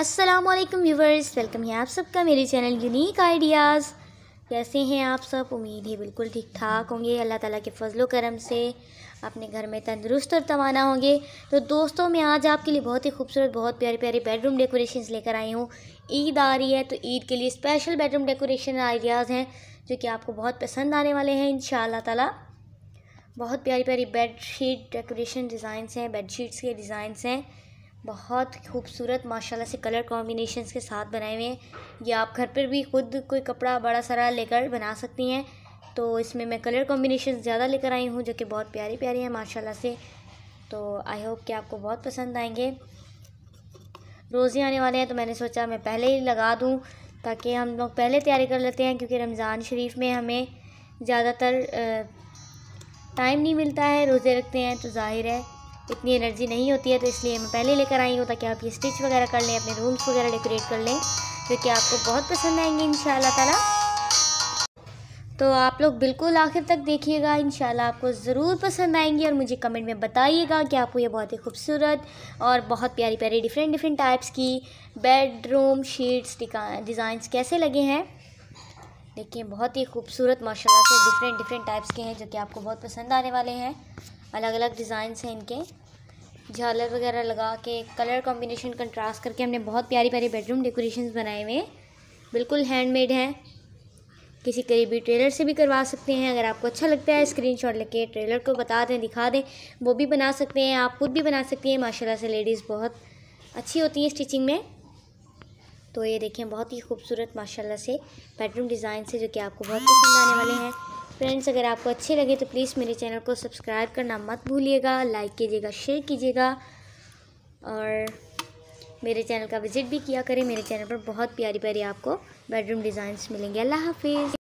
अस्सलाम वालेकुम viewers welcome है आप सबका मेरे चैनल यूनिक आइडियाज़ कैसे हैं आप सब उम्मीद है बिल्कुल ठीक ठाक होंगे अल्लाह ताला के फजलो करम से अपने घर में तंदुरुस्त और तवाना होंगे तो दोस्तों मैं आज आपके लिए बहुत ही खूबसूरत बहुत प्यारे प्यारे बेडरूम डेकोरेशन लेकर आई हूँ ईद आ रही है तो ईद के लिए स्पेशल बेडरूम डेकोरेशन आइडियाज़ हैं जो कि आपको बहुत पसंद आने वाले हैं इन ताला बहुत प्यारी प्यारी बेड शीट डेकोरेशन डिज़ाइंस हैं बेड शीट्स के डिज़ाइंस हैं बहुत खूबसूरत माशाल्लाह से कलर कॉम्बिनेशंस के साथ बनाए हुए हैं ये आप घर पर भी खुद कोई कपड़ा बड़ा सारा लेकर बना सकती हैं तो इसमें मैं कलर कॉम्बिनेशन ज़्यादा लेकर आई हूँ जो कि बहुत प्यारी प्यारी हैं माशाल्लाह से तो आई होप कि आपको बहुत पसंद आएंगे रोज़े आने वाले हैं तो मैंने सोचा मैं पहले ही लगा दूँ ताकि हम लोग पहले तैयारी कर लेते हैं क्योंकि रमज़ान शरीफ में हमें ज़्यादातर टाइम नहीं मिलता है रोज़े रखते हैं तो जाहिर है इतनी एनर्जी नहीं होती है तो इसलिए मैं पहले लेकर आई हूँ ताकि आप ये स्टिच वगैरह कर लें अपने रूम्स वगैरह डेकोरेट कर लें क्योंकि तो आपको बहुत पसंद आएंगे इन ताला तो आप लोग बिल्कुल आखिर तक देखिएगा इन आपको ज़रूर पसंद आएंगी और मुझे कमेंट में बताइएगा कि आपको ये बहुत ही खूबसूरत और बहुत प्यारी प्यारी डिफरेंट डिफरेंट टाइप्स की बेडरूम शीट्स डिज़ाइंस कैसे लगे हैं देखिए बहुत ही खूबसूरत माशाल्लाह से डिफरेंट डिफरेंट टाइप्स के हैं जो कि आपको बहुत पसंद आने वाले हैं अलग अलग डिज़ाइन हैं इनके झालर वगैरह लगा के कलर कॉम्बिनेशन कंट्रास्ट करके हमने बहुत प्यारी प्यारी बेडरूम डेकोरेशन बनाए हुए हैं बिल्कुल हैंडमेड हैं किसी करीबी ट्रेलर से भी करवा सकते हैं अगर आपको अच्छा लगता है स्क्रीन शॉट लेके ट्रेलर को बता दें दिखा दें वो भी बना सकते हैं आप खुद भी बना सकती हैं माशाल्लाह से लेडीज़ बहुत अच्छी होती हैं स्टिचिंग में तो ये देखें बहुत ही खूबसूरत माशाल्लाह से बेडरूम डिज़ाइन से जो कि आपको बहुत पसंद आने वाले हैं फ्रेंड्स अगर आपको अच्छे लगे तो प्लीज़ मेरे चैनल को सब्सक्राइब करना मत भूलिएगा लाइक कीजिएगा शेयर कीजिएगा और मेरे चैनल का विज़िट भी किया करें मेरे चैनल पर बहुत प्यारी प्यारी आपको बेडरूम डिज़ाइंस मिलेंगे अल्लाह हाफिज़